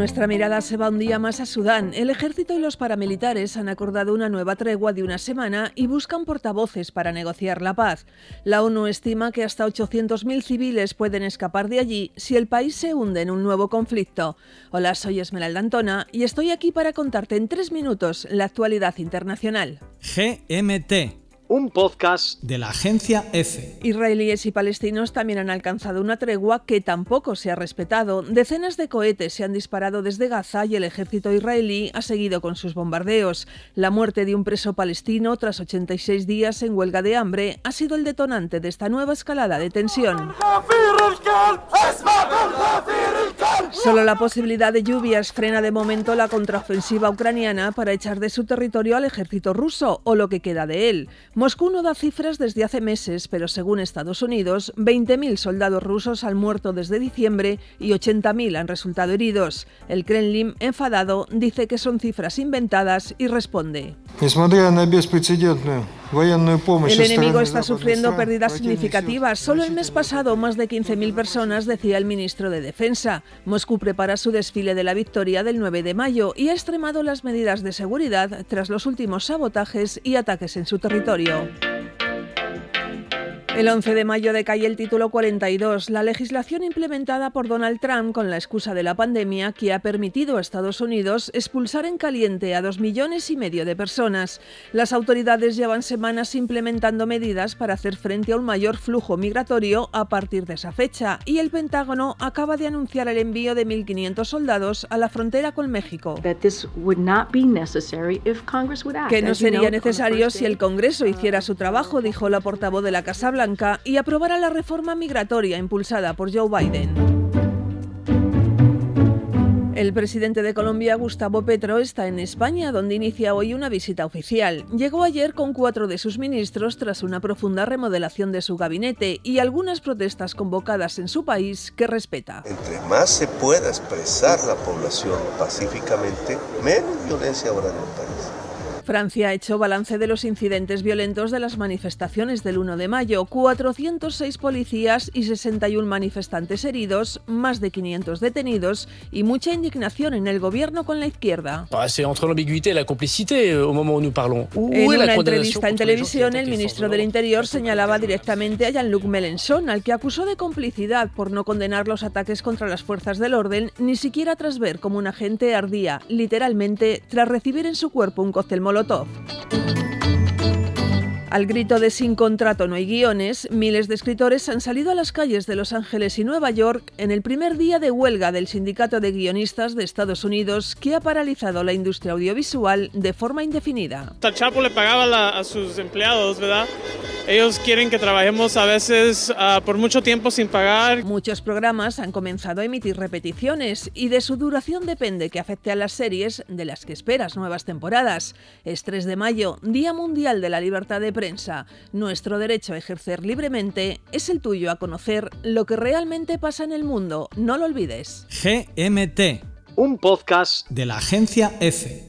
Nuestra mirada se va un día más a Sudán. El ejército y los paramilitares han acordado una nueva tregua de una semana y buscan portavoces para negociar la paz. La ONU estima que hasta 800.000 civiles pueden escapar de allí si el país se hunde en un nuevo conflicto. Hola, soy Esmeralda Antona y estoy aquí para contarte en tres minutos la actualidad internacional. GMT un podcast de la agencia EFE. Israelíes y palestinos también han alcanzado una tregua que tampoco se ha respetado. Decenas de cohetes se han disparado desde Gaza y el ejército israelí ha seguido con sus bombardeos. La muerte de un preso palestino tras 86 días en huelga de hambre ha sido el detonante de esta nueva escalada de tensión. Solo la posibilidad de lluvias frena de momento la contraofensiva ucraniana para echar de su territorio al ejército ruso o lo que queda de él. Moscú no da cifras desde hace meses, pero según Estados Unidos, 20.000 soldados rusos han muerto desde diciembre y 80.000 han resultado heridos. El Kremlin, enfadado, dice que son cifras inventadas y responde. El enemigo está sufriendo pérdidas significativas. Solo el mes pasado, más de 15.000 personas, decía el ministro de Defensa. Moscú prepara su desfile de la victoria del 9 de mayo y ha extremado las medidas de seguridad tras los últimos sabotajes y ataques en su territorio. El 11 de mayo decae el título 42, la legislación implementada por Donald Trump con la excusa de la pandemia que ha permitido a Estados Unidos expulsar en caliente a dos millones y medio de personas. Las autoridades llevan semanas implementando medidas para hacer frente a un mayor flujo migratorio a partir de esa fecha y el Pentágono acaba de anunciar el envío de 1.500 soldados a la frontera con México. Que no sería necesario si el Congreso uh, hiciera su trabajo, dijo la portavoz de la Casa y aprobará la reforma migratoria impulsada por Joe Biden. El presidente de Colombia, Gustavo Petro, está en España, donde inicia hoy una visita oficial. Llegó ayer con cuatro de sus ministros tras una profunda remodelación de su gabinete y algunas protestas convocadas en su país que respeta. Entre más se pueda expresar la población pacíficamente, menos violencia habrá en el país. Francia ha hecho balance de los incidentes violentos de las manifestaciones del 1 de mayo. 406 policías y 61 manifestantes heridos, más de 500 detenidos y mucha indignación en el gobierno con la izquierda. Ah, entre la euh, ambigüedad la complicidad al momento en que En una entrevista en televisión, el ministro del Interior señalaba directamente a Jean-Luc Mélenchon, al que acusó de complicidad por no condenar los ataques contra las fuerzas del orden, ni siquiera tras ver cómo un agente ardía, literalmente, tras recibir en su cuerpo un cóctel al grito de sin contrato no hay guiones, miles de escritores han salido a las calles de Los Ángeles y Nueva York en el primer día de huelga del Sindicato de Guionistas de Estados Unidos que ha paralizado la industria audiovisual de forma indefinida. Chapo le pagaba a sus empleados, ¿verdad? Ellos quieren que trabajemos a veces ah, por mucho tiempo sin pagar. Muchos programas han comenzado a emitir repeticiones y de su duración depende que afecte a las series de las que esperas nuevas temporadas. Es 3 de mayo, Día Mundial de la Libertad de Prensa. Nuestro derecho a ejercer libremente es el tuyo a conocer lo que realmente pasa en el mundo. No lo olvides. GMT. Un podcast de la agencia F.